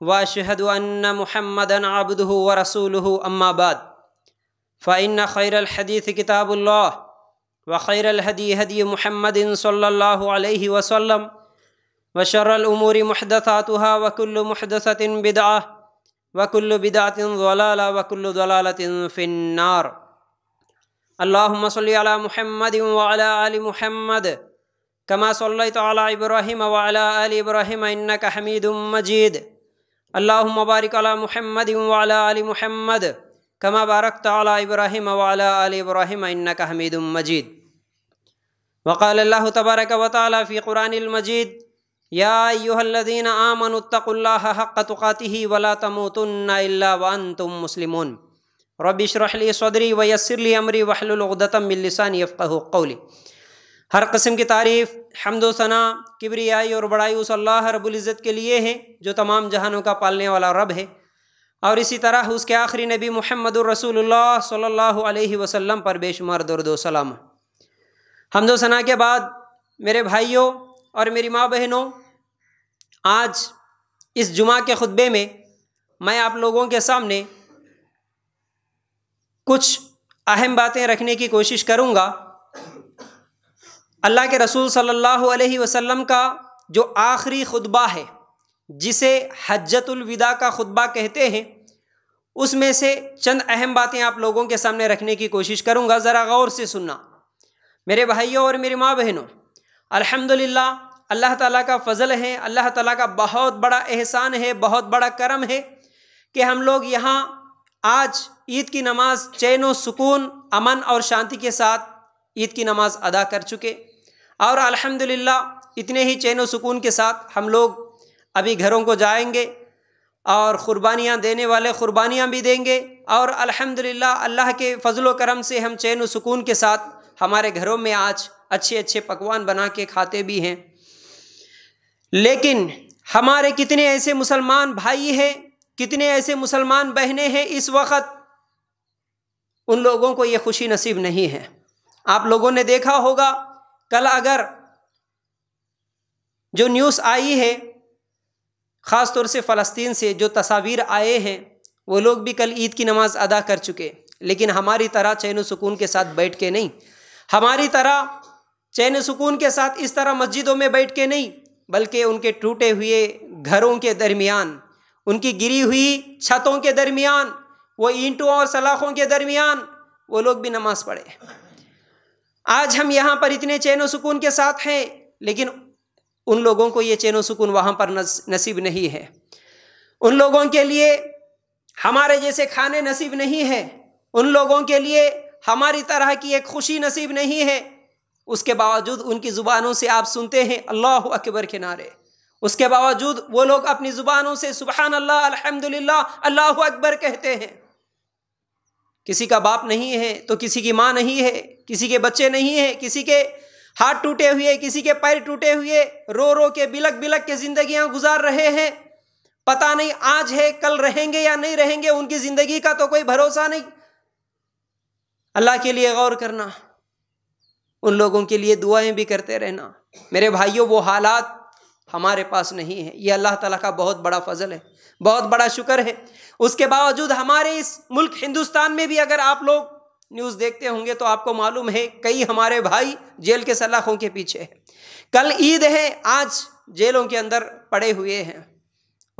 واشهد ان محمدا عبده ورسوله اما بعد فان خير الحديث كتاب الله وخير الهدي هدي محمد صلى الله عليه وسلم وشر الامور محدثاتها وكل محدثه بدعه وكل بدعه ضلاله وكل ضلاله في النار اللهم صل على محمد وعلى ال محمد كما صليت على ابراهيم وعلى ال ابراهيم انك حميد مجيد अल्लाह मुबारक अला महमद वाला अली महमद कमा बारक ताली इब्राहिम वाला अली इब्राहिम इन्नक हमीद मजीद वक़ाल अल्लाह तबारक वाली फ़ी कुरानमजीद यादीन आमनतल्ला हक़ तुक़ाती वला तमतुन्ना वन तुम मुस्लिम रबिशरहली सदरी वयसरली अमरी वहलुलदतमिलसान यफ़्त कौली हर कस्म की तारीफ़ हमदोसना किबरियाई और बड़ाई उस अल्लाह रबुल्ज़त के लिए है जो तमाम जहानों का पालने वाला रब है और इसी तरह उसके आखिरी नबी मोहम्मद रसूलुल्लाह सल्लल्लाहु अलैहि वसल्लम पर बेशुमार दर्द सलाम हमदोसना के बाद मेरे भाइयों और मेरी माँ बहनों आज इस जुमा के खुतबे में मैं आप लोगों के सामने कुछ अहम बातें रखने की कोशिश करूँगा अल्लाह के रसूल सल्लल्लाहु अलैहि वसल्लम का जो आखिरी खुतबा है जिसे हजतुलविदा का खुतबा कहते हैं उसमें से चंद अहम बातें आप लोगों के सामने रखने की कोशिश करूँगा ज़रा गौर से सुनना मेरे भाइयों और मेरी माँ बहनों अल्हम्दुलिल्लाह अल्लाह ताला का फ़ज़ल है अल्लाह ताला का बहुत बड़ा एहसान है बहुत बड़ा करम है कि हम लोग यहाँ आज ईद की नमाज़ चैन व सुकून अमन और शांति के साथ ईद की नमाज़ अदा कर चुके और अल्हम्दुलिल्लाह इतने ही चैन सुकून के साथ हम लोग अभी घरों को जाएंगे और क़ुरबानियाँ देने वाले क़ुरबानियाँ भी देंगे और अल्हम्दुलिल्लाह अल्लाह के फ़जल करम से हम चैन सुकून के साथ हमारे घरों में आज अच्छे अच्छे पकवान बना के खाते भी हैं लेकिन हमारे कितने ऐसे मुसलमान भाई हैं कितने ऐसे मुसलमान बहनें हैं इस वक्त उन लोगों को ये खुशी नसीब नहीं है आप लोगों ने देखा होगा कल अगर जो न्यूज़ आई है ख़ास तौर से फ़लस्तीन से जो तस्वीर आए हैं वो लोग भी कल ईद की नमाज़ अदा कर चुके लेकिन हमारी तरह चैन सुकून के साथ बैठ के नहीं हमारी तरह चैन सुकून के साथ इस तरह मस्जिदों में बैठ के नहीं बल्कि उनके टूटे हुए घरों के दरमियान उनकी गिरी हुई छतों के दरमियान वो ईंटों और सलाखों के दरमियान वो लोग भी नमाज़ पढ़े आज हम यहाँ पर इतने चैन सुकून के साथ हैं लेकिन उन लोगों को ये चैन सुकून वहाँ पर नसीब नहीं है उन लोगों के लिए हमारे जैसे खाने नसीब नहीं है उन लोगों के लिए हमारी तरह की एक खुशी नसीब नहीं है उसके बावजूद उनकी ज़ुबानों से आप सुनते हैं अल्लाह अकबर के नारे उसके बावजूद वो लोग अपनी ज़ुबानों से सुबहान अल्लाह अलहमदिल्ला अल्लाह अकबर कहते हैं किसी का बाप नहीं है तो किसी की माँ नहीं है किसी के बच्चे नहीं है किसी के हाथ टूटे हुए किसी के पैर टूटे हुए रो रो के बिलक बिलक के जिंदगियां गुजार रहे हैं पता नहीं आज है कल रहेंगे या नहीं रहेंगे उनकी जिंदगी का तो कोई भरोसा नहीं अल्लाह के लिए गौर करना उन लोगों के लिए दुआएं भी करते रहना मेरे भाइयों वो हालात हमारे पास नहीं है ये अल्लाह ताला का बहुत बड़ा फजल है बहुत बड़ा शुक्र है उसके बावजूद हमारे इस मुल्क हिंदुस्तान में भी अगर आप लोग न्यूज़ देखते होंगे तो आपको मालूम है कई हमारे भाई जेल के सलाखों के पीछे हैं कल ईद है आज जेलों के अंदर पड़े हुए हैं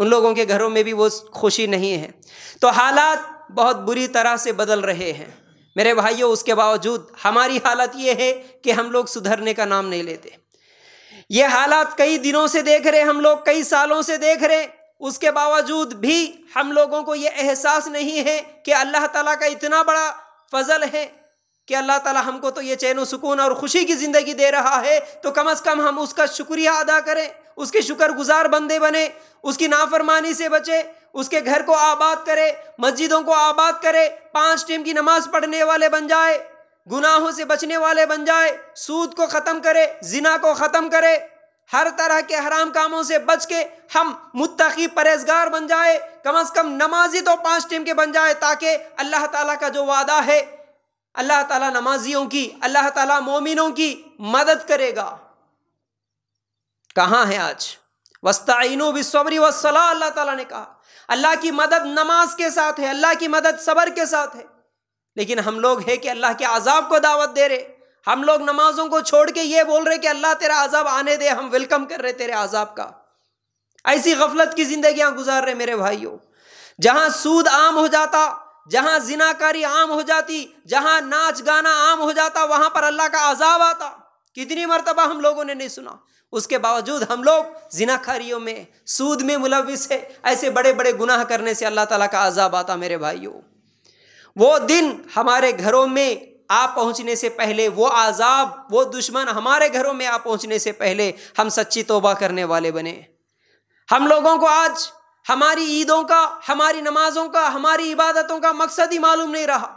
उन लोगों के घरों में भी वो खुशी नहीं है तो हालात बहुत बुरी तरह से बदल रहे हैं मेरे भाइयों उसके बावजूद हमारी हालत ये है कि हम लोग सुधरने का नाम नहीं लेते ये हालात कई दिनों से देख रहे हम लोग कई सालों से देख रहे उसके बावजूद भी हम लोगों को ये एहसास नहीं है कि अल्लाह ताला का इतना बड़ा फजल है कि अल्लाह ताला हमको तो ये चैन सुकून और ख़ुशी की ज़िंदगी दे रहा है तो कम अज़ कम हम उसका शुक्रिया अदा करें उसके शुक्रगुजार बंदे बने उसकी नाफरमानी से बचे उसके घर को आबाद करें मस्जिदों को आबाद करें पाँच टीम की नमाज पढ़ने वाले बन जाए गुनाहों से बचने वाले बन जाए सूद को ख़त्म करे जिना को ख़त्म करे हर तरह के हराम कामों से बच के हम मुत्तकी परहेजगार बन जाए कम अज़ कम नमाजी तो पांच टीम के बन जाए ताकि अल्लाह ताला का जो वादा है अल्लाह ताला नमाजियों की अल्लाह ताला मोमिनों की मदद करेगा कहा है आज वस्ताइनो बिस्वरी वसला अल्लाह ताला ने कहा अल्लाह की मदद नमाज के साथ है अल्लाह की मदद सबर के साथ है लेकिन हम लोग है कि अल्लाह के आज़ाब को दावत दे रहे हम लोग नमाजों को छोड़ के ये बोल रहे कि अल्लाह तेरा आज़ाब आने दे हम वेलकम कर रहे तेरे आज़ाब का ऐसी गफलत की जिंदगियां गुजार रहे मेरे भाइयों जहां सूद आम हो जाता जहां जिनाकारी आम हो जाती जहां नाच गाना आम हो जाता वहां पर अल्लाह का आजाब आता कितनी मरतबा हम लोगों ने नहीं सुना उसके बावजूद हम लोग जिनाकारियों में सूद में मुलविस है ऐसे बड़े बड़े गुनाह करने से अल्लाह ताला का आजाब आता मेरे भाइयों वो दिन हमारे घरों में आ पहुंचने से पहले वो आज़ाब वो दुश्मन हमारे घरों में आ पहुंचने से पहले हम सच्ची तोबा करने वाले बने हम लोगों को आज हमारी ईदों का हमारी नमाज़ों का हमारी इबादतों का मकसद ही मालूम नहीं रहा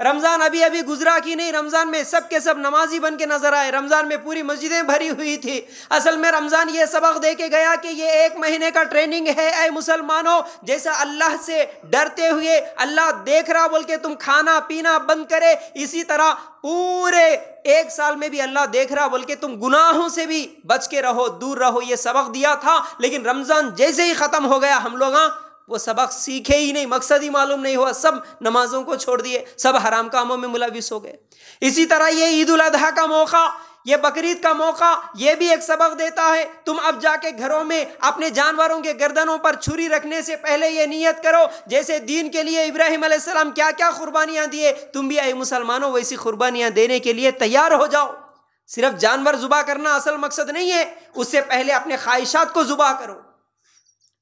रमज़ान अभी अभी गुजरा कि नहीं रमज़ान में सब के सब नमाजी बन के नज़र आए रमज़ान में पूरी मस्जिदें भरी हुई थी असल में रमज़ान ये सबक दे के गया कि ये एक महीने का ट्रेनिंग है ए मुसलमानों जैसा अल्लाह से डरते हुए अल्लाह देख रहा बोल के तुम खाना पीना बंद करे इसी तरह पूरे एक साल में भी अल्लाह देख रहा बोल के तुम गुनाहों से भी बच के रहो दूर रहो ये सबक दिया था लेकिन रमज़ान जैसे ही ख़त्म हो गया हम लोग हाँ, वो सबक सीखे ही नहीं मकसद ही मालूम नहीं हुआ सब नमाजों को छोड़ दिए सब हराम कामों में मुलविस हो गए इसी तरह ये ईद उल अजहा का मौका ये बकरीद का मौका ये भी एक सबक देता है तुम अब जाके घरों में अपने जानवरों के गर्दनों पर छुरी रखने से पहले ये नियत करो जैसे दीन के लिए इब्राहिम सलाम क्या क्या कुर्बानियाँ दिए तुम भी आए मुसलमानों वैसी कुर्बानियाँ देने के लिए तैयार हो जाओ सिर्फ जानवर जुबा करना असल मकसद नहीं है उससे पहले अपने ख्वाहिशात को जुबा करो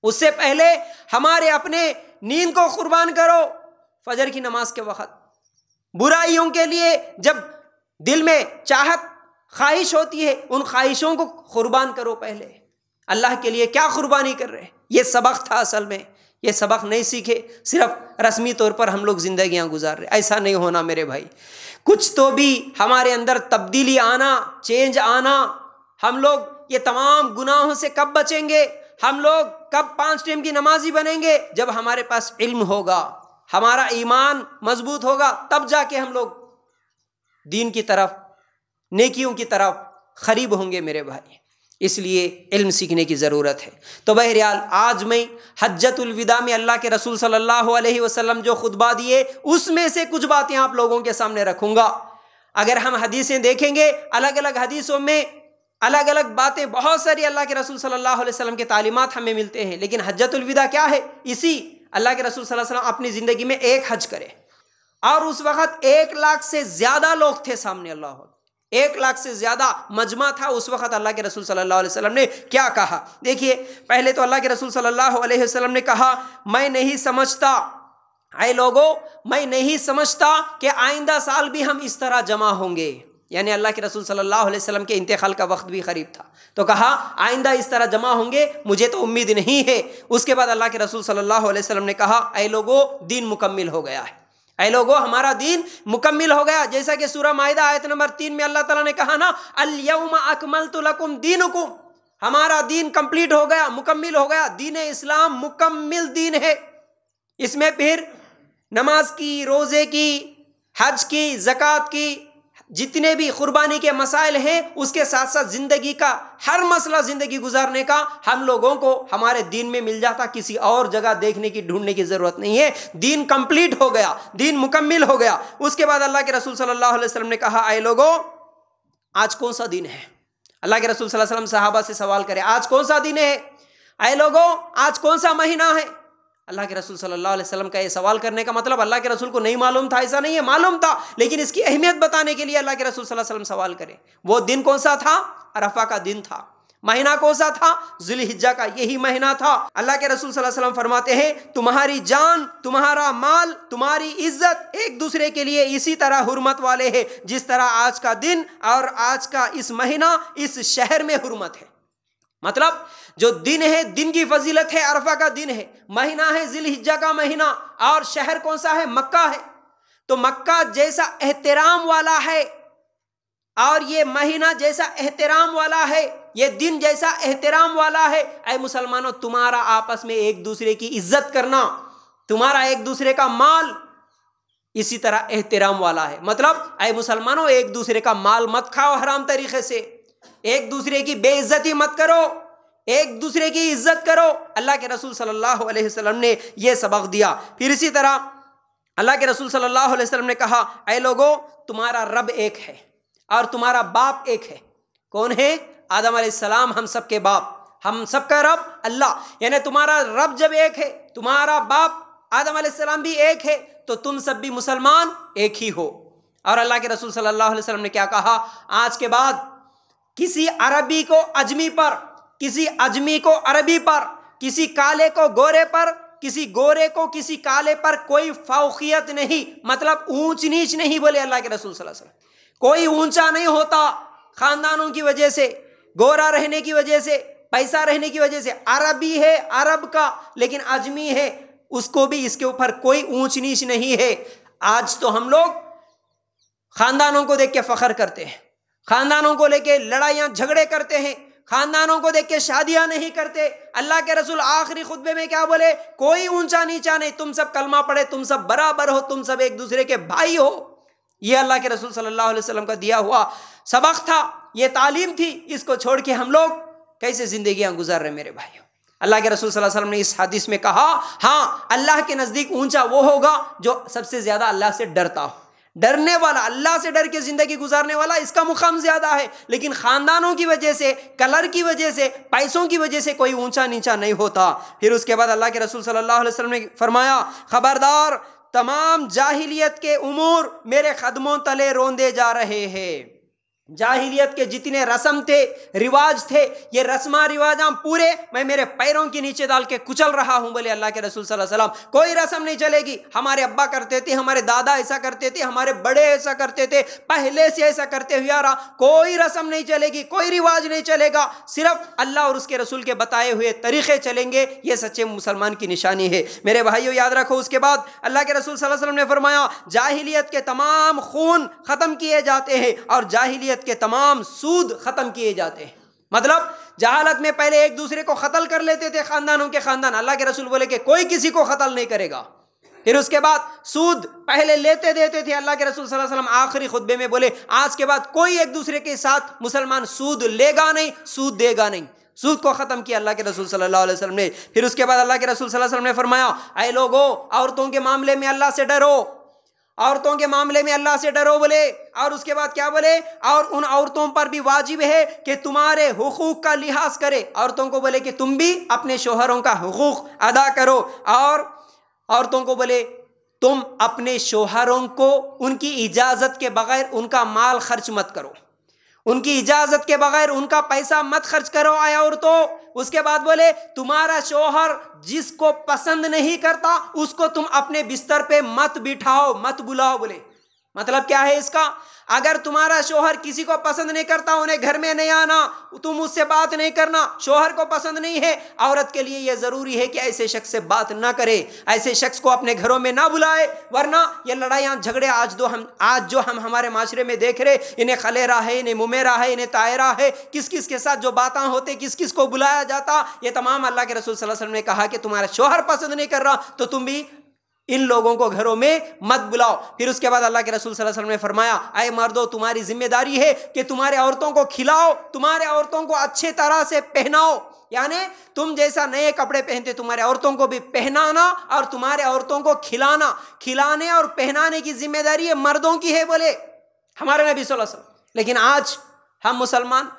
उससे पहले हमारे अपने नींद को कुर्बान करो फजर की नमाज के वक्त बुराइयों के लिए जब दिल में चाहत ख्वाहिश होती है उन ख्वाहिशों को कुर्बान करो पहले अल्लाह के लिए क्या कुर्बानी कर रहे हैं ये सबक था असल में ये सबक नहीं सीखे सिर्फ रस्मी तौर पर हम लोग ज़िंदियाँ गुजार रहे ऐसा नहीं होना मेरे भाई कुछ तो भी हमारे अंदर तब्दीली आना चेंज आना हम लोग ये तमाम गुनाहों से कब बचेंगे हम लोग कब पांच टाइम की नमाजी बनेंगे जब हमारे पास इल्म होगा हमारा ईमान मजबूत होगा तब जाके हम लोग दीन की तरफ नेकियों की तरफ खरीब होंगे मेरे भाई इसलिए इल्म सीखने की ज़रूरत है तो बहरियाल आज मैं हजतुलविदा में अल्लाह के रसूल सल्लल्लाहु अलैहि वसल्लम जो खुतबा दिए उसमें से कुछ बातें आप लोगों के सामने रखूंगा अगर हम हदीसें देखेंगे अलग अलग हदीसों में अलग अलग बातें बहुत सारी अल्लाह के रसूल सल्लल्लाहु अलैहि वसल्लम के तालीमत हमें मिलते हैं लेकिन हजतुलविदा क्या है इसी अल्लाह के रसूल सल्लल्लाहु अलैहि वसल्लम अपनी ज़िंदगी में एक हज करे और उस वक़्त एक लाख से ज़्यादा लोग थे सामने अल्लाह एक लाख से ज़्यादा मजमा था उस वक़्त अल्लाह के रसूल सल्लल्लाहु अलैहि वसल्लम ने क्या कहा देखिए पहले तो अल्लाह के रसूल सल्लल्लाहु अलैहि वसल्लम ने कहा मैं नहीं समझता आए लोगों मैं नहीं समझता कि आइंदा साल भी हम इस तरह जमा होंगे यानी अल्लाह के रसूल सल्लल्लाहु अलैहि वसल्लम के इंतकाल का वक्त भी करीब था तो कहा आइंदा इस तरह जमा होंगे मुझे तो उम्मीद नहीं है उसके बाद अल्लाह के रसूल सल्लल्लाहु अलैहि वसल्लम ने कहा ऐ लोगो दिन मुकम्मल हो गया है ऐ लोगो हमारा दिन मुकम्मल हो गया जैसा कि सूरह माहिदा आयत नंबर तीन में अल्लाह तला ने कहा ना अल्यम अकमल तुलकुम दीन हमारा दीन कम्प्लीट हो गया मुकम्मल हो गया दीन इस्लाम मुकम्मल दीन है इसमें फिर नमाज की रोज़े की हज की जक़ात की जितने भी कुर्बानी के मसाइल हैं उसके साथ साथ ज़िंदगी का हर मसला ज़िंदगी गुजारने का हम लोगों को हमारे दिन में मिल जाता किसी और जगह देखने की ढूंढने की ज़रूरत नहीं है दिन कंप्लीट हो गया दिन मुकम्मल हो गया उसके बाद अल्लाह के रसूल सल्लल्लाहु अलैहि वसल्लम ने कहा आए लोगों आज कौन सा दिन है अल्लाह के रसूल सल्लल्लाहु अलैहि वसल्लम सहाबा से सवाल करें आज कौन सा दिन है आए लोगों आज कौन सा महीना है अल्लाह के रसूल सल्लल्लाहु अलैहि वसल्लम का ये सवाल करने का मतलब अल्लाह के रसूल को नहीं मालूम था ऐसा नहीं है मालूम था लेकिन इसकी अहमियत बताने के लिए अल्लाह के रसूल सल्लल्लाहु अलैहि वसल्लम सवाल करें वो दिन कौन सा था अरफा का दिन था महीना कौन सा था जुलहिज्जा का यही महीना था अल्लाह के रसूल सल्लल्लाहु अलैहि वसल्लम फरमाते हैं तुम्हारी जान तुम्हारा माल तुम्हारी इज्जत एक दूसरे के लिए इसी तरह हुरमत वाले है जिस तरह आज का दिन और आज का इस महीना इस शहर में हुरमत है मतलब जो दिन है दिन की फजीलत है अरफा का दिन है महीना है जिल हिज्जा का महीना और शहर कौन सा है मक्का है तो मक्का जैसा एहतराम वाला है और ये महीना जैसा एहतराम वाला है ये दिन जैसा एहतराम वाला है अय मुसलमानों तुम्हारा आपस में एक दूसरे की इज्जत करना तुम्हारा एक दूसरे का माल इसी तरह एहतराम वाला है मतलब अय मुसलमानों एक दूसरे का माल मत खाओ हराम तरीके से एक दूसरे की बेइज्जती मत करो एक दूसरे की इज्जत करो अल्लाह के रसूल सल्लल्लाहु अलैहि वसल्लम ने यह सबक दिया फिर इसी तरह अल्लाह के रसूल सल्लल्लाहु अलैहि वसल्लम ने कहा अय लोगों तुम्हारा रब एक है और तुम्हारा बाप एक है कौन है आदम सलाम हम सब के बाप हम सब का रब अल्लाह यानी तुम्हारा रब जब एक है तुम्हारा बाप आदम सलाम भी एक है तो तुम सब भी मुसलमान एक ही हो और अल्लाह के रसूल सल्लल्लाहु अलैहि वसल्लम ने क्या कहा आज के बाद किसी अरबी को अजमी पर किसी अजमी को अरबी पर किसी काले को गोरे पर किसी गोरे को किसी काले पर कोई फौकियत नहीं मतलब ऊंच नीच नहीं बोले अल्लाह के रसूल सल्लल्लाहु अलैहि वसल्लम कोई ऊंचा नहीं होता खानदानों की वजह से गोरा रहने की वजह से पैसा रहने की वजह से अरबी है अरब का लेकिन अजमी है उसको भी इसके ऊपर कोई ऊंच नीच नहीं है आज तो हम लोग खानदानों को देख के फख्र करते हैं खानदानों को लेके लड़ाइयाँ झगड़े करते हैं खानदानों को देख के शादियां नहीं करते अल्लाह के रसूल आखिरी खुतबे में क्या बोले कोई ऊंचा नीचा नहीं तुम सब कलमा पढ़े तुम सब बराबर हो तुम सब एक दूसरे के भाई हो ये अल्लाह के रसूल सल्लल्लाहु अलैहि वसल्लम का दिया हुआ सबक था ये तालीम थी इसको छोड़ के हम लोग कैसे जिंदगियां गुजार रहे मेरे भाई अल्लाह के रसूल सल्लल्लाहु अलैहि वसल्लम ने इस हदीस में कहा हाँ अल्लाह के नज़दीक ऊंचा वो होगा जो सबसे ज़्यादा अल्लाह से डरता हो डरने वाला अल्लाह से डर के ज़िंदगी गुजारने वाला इसका मुकाम ज़्यादा है लेकिन ख़ानदानों की वजह से कलर की वजह से पैसों की वजह से कोई ऊंचा नीचा नहीं होता फिर उसके बाद अल्लाह के रसूल सल्लल्लाहु अलैहि वसल्लम ने फरमाया ख़बरदार तमाम जाहिलियत के उमूर मेरे कदमों तले रोंदे जा रहे हैं जाहिलियत के जितने रस्म थे रिवाज थे ये रस्मा हम पूरे मैं मेरे पैरों के नीचे डाल के कुचल रहा हूँ बोले अल्लाह के रसूल सल्लल्लाहु अलैहि वसल्लम कोई रस्म नहीं चलेगी हमारे अब्बा करते थे हमारे दादा ऐसा करते थे हमारे बड़े ऐसा करते थे पहले से ऐसा करते हुए आ रहा कोई रस्म नहीं चलेगी कोई रिवाज नहीं चलेगा सिर्फ अल्लाह और उसके रसूल के बताए हुए तरीक़े चलेंगे ये सच्चे मुसलमान की निशानी है मेरे भाइयों याद रखो उसके बाद अल्लाह के रसूल वसल्लम ने फरमाया जाहिलियत के तमाम खून ख़त्म किए जाते हैं और जाहिलियत शरीयत के तमाम सूद ख़त्म किए जाते हैं मतलब जहालत में पहले एक दूसरे को कतल कर लेते थे ख़ानदानों के ख़ानदान अल्लाह के रसूल बोले कि कोई किसी को कतल नहीं करेगा फिर उसके बाद सूद पहले लेते देते थे अल्लाह के रसूल सल्लल्लाहु अलैहि वसल्लम आखिरी खुतबे में बोले आज के बाद कोई एक दूसरे के साथ मुसलमान सूद लेगा नहीं सूद देगा नहीं सूद को ख़त्म किया अल्लाह के रसूल सल्लल्लाहु अलैहि वसल्लम ने फिर उसके बाद अल्लाह के रसूल सल्लल्लाहु अलैहि वसल्लम ने फरमाया आए लोगों औरतों के मामले में अल्लाह से डरो औरतों के मामले में अल्लाह से डरो बोले और उसके बाद क्या बोले और उन औरतों पर भी वाजिब है कि तुम्हारे हकूक़ का लिहाज करे औरतों को बोले कि तुम भी अपने शोहरों का हकूक़ अदा करो और औरतों को बोले तुम अपने शोहरों को उनकी इजाज़त के बगैर उनका माल खर्च मत करो उनकी इजाजत के बगैर उनका पैसा मत खर्च करो आया और तो उसके बाद बोले तुम्हारा शोहर जिसको पसंद नहीं करता उसको तुम अपने बिस्तर पे मत बिठाओ मत बुलाओ बोले मतलब क्या है इसका अगर तुम्हारा शोहर किसी को पसंद नहीं करता उन्हें घर में नहीं आना तुम तो उससे बात नहीं करना शोहर को पसंद नहीं है औरत के लिए यह ज़रूरी है कि ऐसे शख्स से बात ना करे ऐसे शख्स को अपने घरों में ना बुलाए वरना ये लड़ाइयाँ झगड़े आज दो हम आज जो हम हमारे माशरे में देख रहे इन्हें खलेरा है इन्हें मुमेरा है इन्हें तायरा है किस किस के साथ जो बातें होते किस किस को बुलाया जाता ये तमाम अल्लाह के रसूल ने कहा कि तुम्हारा शोहर पसंद नहीं कर रहा तो तुम भी इन लोगों को घरों में मत बुलाओ फिर उसके बाद अल्लाह के रसूल सल्लल्लाहु अलैहि वसल्लम ने फरमाया आए मर्दो तुम्हारी जिम्मेदारी है कि तुम्हारे औरतों को खिलाओ तुम्हारे औरतों को अच्छे तरह से पहनाओ यानी तुम जैसा नए कपड़े पहनते तुम्हारे औरतों को भी पहनाना और तुम्हारे औरतों को खिलाना खिलाने और पहनाने की जिम्मेदारी मर्दों की है बोले हमारे नबी वसल्लम लेकिन आज हम मुसलमान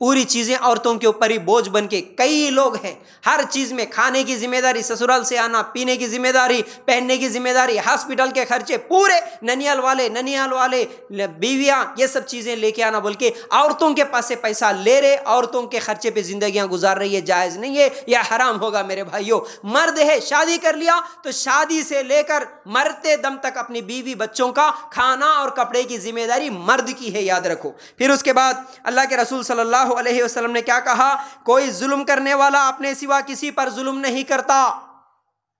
पूरी चीज़ें औरतों के ऊपर ही बोझ बन के कई लोग हैं हर चीज़ में खाने की जिम्मेदारी ससुराल से आना पीने की जिम्मेदारी पहनने की जिम्मेदारी हॉस्पिटल के खर्चे पूरे ननियाल वाले ननियाल वाले बीवियाँ ये सब चीज़ें लेके आना बोल के औरतों के पास से पैसा ले रहे औरतों के खर्चे पर ज़िंदियाँ गुजार रही है जायज़ नहीं है यह हराम होगा मेरे भाइयों मर्द है शादी कर लिया तो शादी से लेकर मरते दम तक अपनी बीवी बच्चों का खाना और कपड़े की जिम्मेदारी मर्द की है याद रखो फिर उसके बाद अल्लाह के रसूल सल्ला सल्लल्लाहु अलैहि वसल्लम ने क्या कहा कोई जुल्म करने वाला अपने सिवा किसी पर जुल्म नहीं करता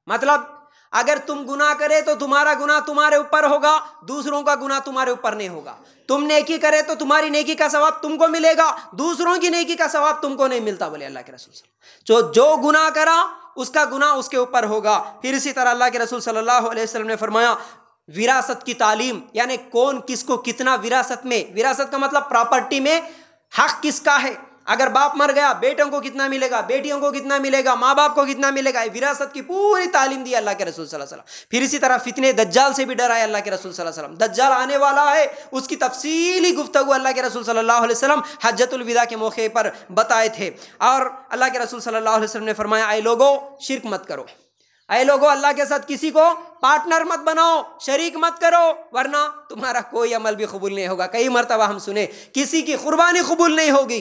मतलब अगर तुम गुना करे तो तुम्हारा गुना तुम्हारे ऊपर होगा दूसरों का गुना तुम्हारे ऊपर नहीं होगा तुम नेकी करे तो तुम्हारी नेकी का सवाब तुमको मिलेगा दूसरों की नेकी का सवाब तुमको नहीं मिलता बोले अल्लाह के रसूल जो जो गुना करा उसका गुना उसके ऊपर होगा फिर इसी तरह अल्लाह के रसूल सल्लल्लाहु अलैहि वसल्लम ने फरमाया विरासत की तालीम यानी कौन किसको कितना विरासत में विरासत का मतलब प्रॉपर्टी में हक किसका है अगर बाप मर गया बेटों को कितना मिलेगा बेटियों को कितना मिलेगा माँ बाप को कितना मिलेगा विरासत की पूरी तालीम दी अल्लाह के रसूल सल्लल्लाहु अलैहि वसल्लम फिर इसी तरह फितने दज्जाल से भी डरा है अल्लाह के रसूल सल्लल्लाहु अलैहि वसल्लम दज्जाल आने वाला है उसकी तफसीली गुफ्तगु अल्लाह के रसूल सल्लल्लाहु अलैहि वसल्लम हजतुलविदा के मौके पर बताए थे और अल्लाह के रसूल सल्लल्लाहु अलैहि वसल्लम ने फरमाया आए लोगो शिरक मत करो अरे लोगों अल्लाह के साथ किसी को पार्टनर मत बनाओ शरीक मत करो वरना तुम्हारा कोई अमल भी कबूल नहीं होगा कई मरतबा हम सुने किसी की कुर्बानी कबूल नहीं होगी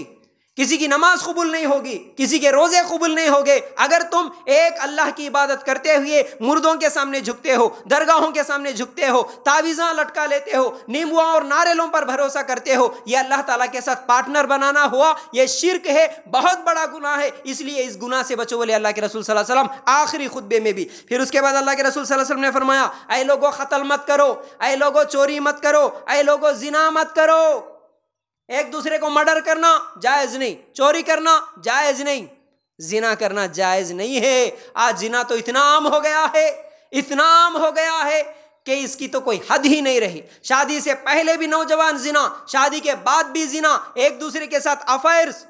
किसी की नमाज कबूल नहीं होगी किसी के रोजे कबूल नहीं गए अगर तुम एक अल्लाह की इबादत करते हुए मुर्दों के सामने झुकते हो दरगाहों के सामने झुकते हो तावीज़ा लटका लेते हो नींबुआ और नारियलों पर भरोसा करते हो यह अल्लाह ताला के साथ पार्टनर बनाना हुआ यह शिरक है बहुत बड़ा गुनाह है इसलिए इस गुनाह से बचो बोले अल्लाह के रसूल वसलम आखिरी खुतबे में भी फिर उसके बाद अल्लाह के रसूल वसलम ने फरमाया अय लोगो कतल मत करो अय लोगो चोरी मत करो ऐ लोगो जिना मत करो एक दूसरे को मर्डर करना जायज़ नहीं चोरी करना जायज़ नहीं जिना करना जायज़ नहीं है आज जिना तो इतना आम हो गया है इतना आम हो गया है कि इसकी तो कोई हद ही नहीं रही शादी से पहले भी नौजवान जिना शादी के बाद भी जिना एक दूसरे के साथ अफेयर्स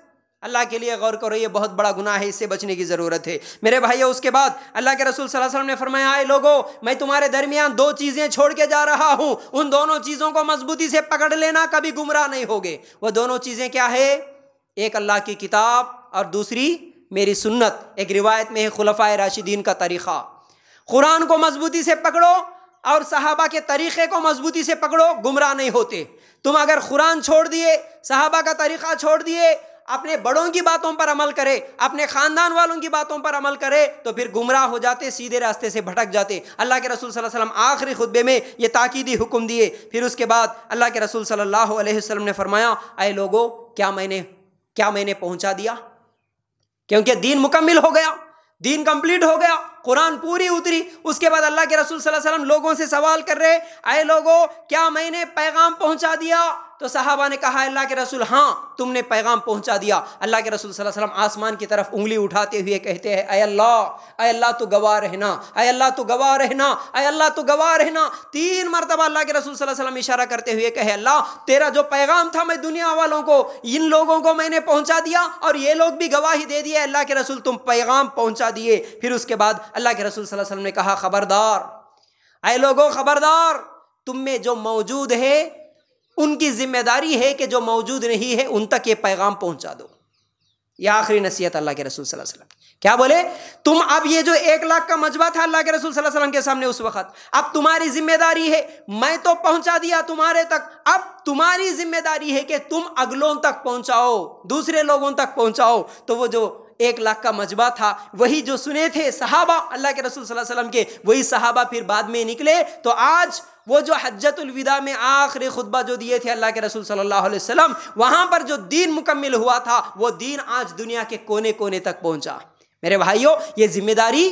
अल्लाह के लिए गौर करो ये बहुत बड़ा गुनाह है इससे बचने की ज़रूरत है मेरे भाइयों उसके बाद अल्लाह के रसूल सल्लल्लाहु अलैहि वसल्लम ने फरमाया आए लोगों मैं तुम्हारे दरमियान दो चीज़ें छोड़ के जा रहा हूँ उन दोनों चीज़ों को मजबूती से पकड़ लेना कभी गुमराह नहीं होगे वह दोनों चीज़ें क्या है एक अल्लाह की किताब और दूसरी मेरी सुन्नत एक रिवायत में है खुलफ़ा राशिदीन का तरीक़ा कुरान को मजबूती से पकड़ो और सहाबा के तरीक़े को मजबूती से पकड़ो गुमराह नहीं होते तुम अगर कुरान छोड़ दिए सहाबा का तरीक़ा छोड़ दिए अपने बड़ों की बातों पर अमल करे अपने ख़ानदान वालों की बातों पर अमल करे तो फिर गुमराह हो जाते सीधे रास्ते से भटक जाते अल्लाह के रसूल वसम आखिरी खुतबे में ये ताकीदी हुक्म दिए फिर उसके बाद अल्लाह के रसूल सल्लल्लाहु अलैहि वसल्लम ने फरमाया अरे लोगो क्या मैंने क्या मैंने पहुँचा दिया क्योंकि दीन मुकम्मल हो गया दीन कंप्लीट हो गया कुरान पूरी उतरी उसके बाद अल्लाह के रसूल सल्लल्लाहु अलैहि वसल्लम लोगों से सवाल कर रहे आए लोगों क्या मैंने पैगाम पहुंचा दिया तो साहबा ने कहा अल्लाह के रसूल हाँ तुमने पैगाम पहुंचा दिया अल्लाह के रसूल सल्लल्लाहु अलैहि वसल्लम आसमान की तरफ उंगली उठाते हुए कहते हैं अय अल्लाह अय अल्लाह तो गवाह रहना अय अल्लाह तो गवाह रहना अय अल्लाह तो गवाह रहना तीन मरतबा अल्लाह के रसूल सल्लल्लाहु अलैहि वसल्लम इशारा करते हुए कहे अल्लाह तेरा जो पैगाम था मैं दुनिया वालों को इन लोगों को मैंने पहुँचा दिया और ये लोग भी गवाही दे दिए अल्लाह के रसूल तुम पैगाम पहुँचा दिए फिर उसके बाद अल्लाह के रसूल वसल्लम ने कहा खबरदार आए लोगों खबरदार तुम में जो मौजूद है उनकी जिम्मेदारी है कि जो मौजूद नहीं है उन तक ये पैगाम पहुंचा दो यह आखिरी नसीहत अल्लाह के रसूल सल्लल्लाहु अलैहि वसल्लम क्या बोले तुम अब ये जो एक लाख का मजबा था अल्लाह के रसूल सल्लल्लाहु अलैहि वसल्लम के सामने उस वक्त अब तुम्हारी जिम्मेदारी है मैं तो पहुंचा दिया तुम्हारे तक अब तुम्हारी जिम्मेदारी है कि तुम अगलों तक पहुंचाओ दूसरे लोगों तक पहुंचाओ तो वो जो एक लाख का मजबा था वही जो सुने थे सहाबा अल्लाह के रसूल वसल्लम के वही सहाबा फिर बाद में निकले तो आज वो जो हजतुलविदा में आखिरी खुतबा जो दिए थे अल्लाह के रसूल सल्लल्लाहु अलैहि वसल्लम वहाँ पर जो दीन मुकम्मल हुआ था वो दीन आज दुनिया के कोने कोने तक पहुँचा मेरे भाइयों ये जिम्मेदारी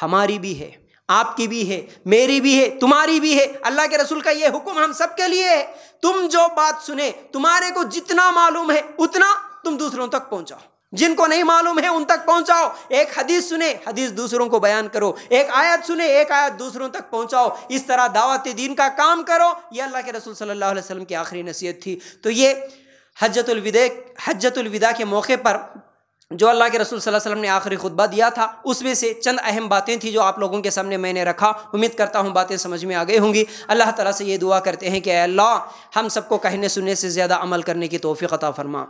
हमारी भी है आपकी भी है मेरी भी है तुम्हारी भी है अल्लाह के रसूल का ये हुक्म हम सब के लिए है तुम जो बात सुने तुम्हारे को जितना मालूम है उतना तुम दूसरों तक पहुंचाओ जिनको नहीं मालूम है उन तक पहुंचाओ एक हदीस सुने हदीस दूसरों को बयान करो एक आयत सुने एक आयत दूसरों तक पहुंचाओ इस तरह दावत दीन का काम करो ये अल्लाह के रसूल सल्लल्लाहु अलैहि वसल्लम की आखिरी नसीहत थी तो ये हजतुलविदा हजतुलविदा के मौके पर जो अल्लाह के रसूल सल्लल्लाहु अलैहि वसल्लम ने आखिरी खुतबा दिया था उसमें से चंद अहम बातें थी जो आप लोगों के सामने मैंने रखा उम्मीद करता हूँ बातें समझ में आ गई होंगी अल्लाह ताला से ये दुआ करते हैं कि अल्लाह हम सबको कहने सुनने से ज़्यादा अमल करने की तोफ़ी अता फरमा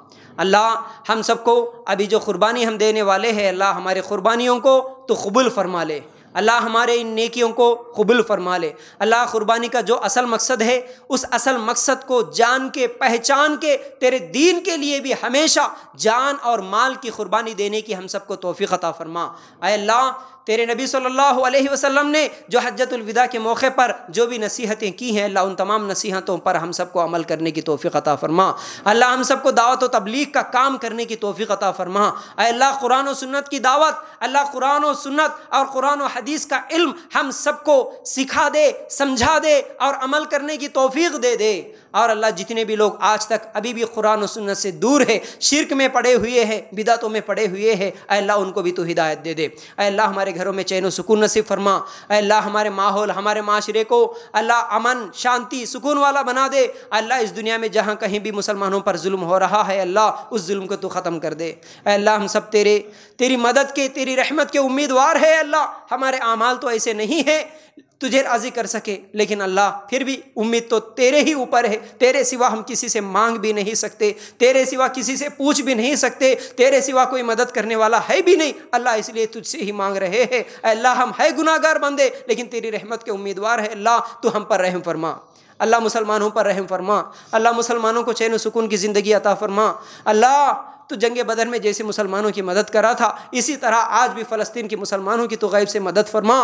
अल्लाह हम सबको अभी जो कुर्बानी हम देने वाले हैं अल्लाह हमारी कुर्बानियों को तो कबूल फरमा ले अल्लाह हमारे इन नेकियों को कबुल फरमा ले अल्लाह क़ुरबानी का जो असल मकसद है उस असल मकसद को जान के पहचान के तेरे दीन के लिए भी हमेशा जान और माल की क़ुरबानी देने की हम सबको तोफ़ी अता फरमा अल्लाह तेरे नबी सल्लल्लाहु अलैहि वसल्लम ने जो हजतुलविदा के मौके पर जो भी नसीहतें की हैं अल्लाह उन तमाम नसीहतों पर हम सबको अमल करने की तोफ़ी अता फ़रमा अल्लाह हम सबको दावत व तबलीग का काम करने की तोफ़ी अता फ़रमा अल्लाह कुरान व सुन्नत की दावत अल्लाह कुरान व सुन्नत और कुरान व हदीस का इल्म हम सबको सिखा दे समझा दे और अमल करने की तोफ़ी दे दे और अल्लाह जितने भी लोग आज तक अभी भी कुरान सुन्नत से दूर है शिरक में पड़े हुए हैं बिदातों में पड़े हुए हैं अल्लाह उनको भी तो हिदायत दे दे अल्लाह हमारे हमारे घरों में चैन सुकून नसीब फरमा अल्लाह हमारे माहौल हमारे माशरे को अल्लाह अमन शांति सुकून वाला बना दे अल्लाह इस दुनिया में जहाँ कहीं भी मुसलमानों पर जुल्म हो रहा है अल्लाह उस जुल्म को तो ख़त्म कर दे अल्लाह हम सब तेरे तेरी मदद के तेरी रहमत के उम्मीदवार है अल्लाह हमारे अमाल तो ऐसे नहीं है तुझे राज़ी कर सके लेकिन अल्लाह फिर भी उम्मीद तो तेरे ही ऊपर है तेरे सिवा हम किसी से मांग भी नहीं सकते तेरे सिवा किसी से पूछ भी नहीं सकते तेरे सिवा कोई मदद करने वाला है भी नहीं अल्लाह इसलिए तुझसे ही मांग रहे हैं अल्लाह हम है गुनागार बंदे लेकिन तेरी रहमत के उम्मीदवार है अल्लाह तो हम पर रहम फरमा अल्लाह मुसलमानों पर रहम फरमा अल्लाह मुसलमानों को चैन सुकून की ज़िंदगी अता फरमा अल्लाह तो जंग बदर में जैसे मुसलमानों की मदद करा था इसी तरह आज भी फ़लस्तीन के मुसलमानों की तो गैब से मदद फरमा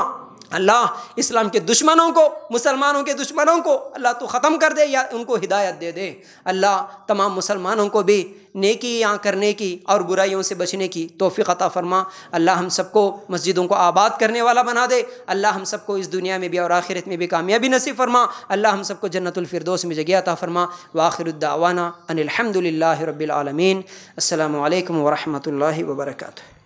अल्लाह इस्लाम के दुश्मनों को मुसलमानों के दुश्मनों को अल्लाह तो ख़त्म कर दे या उनको हिदायत दे दे अल्लाह तमाम मुसलमानों को भी नेकियाँ करने की और बुराइयों से बचने की तोफ़ी अता फ़रमा अल्लाह हम सबको मस्जिदों को आबाद करने वाला बना दे अल्लाह हम सबको इस दुनिया में भी और आखिरत में भी कामयाबी नसीब फरमा अल्लाह हम सबको जन्नतफरदोस में जगह अता फ़रमा वाखिरदावाना अनिलहमदिल्ला रबालमीन असल वरहमल वर्का